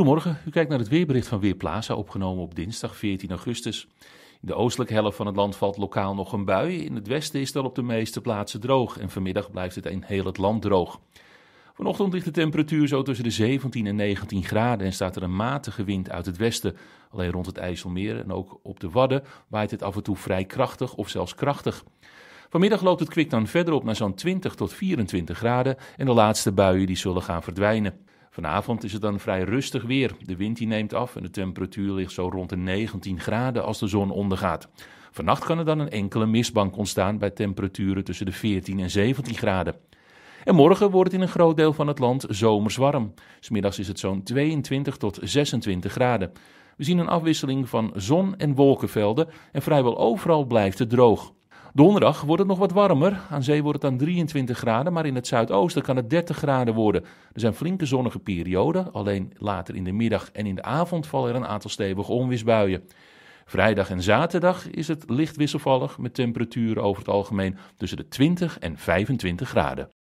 Goedemorgen, u kijkt naar het weerbericht van Weerplaza, opgenomen op dinsdag 14 augustus. In de oostelijke helft van het land valt lokaal nog een bui. In het westen is het al op de meeste plaatsen droog en vanmiddag blijft het in heel het land droog. Vanochtend ligt de temperatuur zo tussen de 17 en 19 graden en staat er een matige wind uit het westen. Alleen rond het IJsselmeer en ook op de Wadden waait het af en toe vrij krachtig of zelfs krachtig. Vanmiddag loopt het kwik dan verder op naar zo'n 20 tot 24 graden en de laatste buien die zullen gaan verdwijnen. Vanavond is het dan vrij rustig weer. De wind die neemt af en de temperatuur ligt zo rond de 19 graden als de zon ondergaat. Vannacht kan er dan een enkele mistbank ontstaan bij temperaturen tussen de 14 en 17 graden. En morgen wordt het in een groot deel van het land zomers warm. Smiddags is het zo'n 22 tot 26 graden. We zien een afwisseling van zon- en wolkenvelden en vrijwel overal blijft het droog. Donderdag wordt het nog wat warmer. Aan zee wordt het dan 23 graden, maar in het zuidoosten kan het 30 graden worden. Er zijn flinke zonnige perioden, alleen later in de middag en in de avond vallen er een aantal stevige onweersbuien. Vrijdag en zaterdag is het licht wisselvallig met temperaturen over het algemeen tussen de 20 en 25 graden.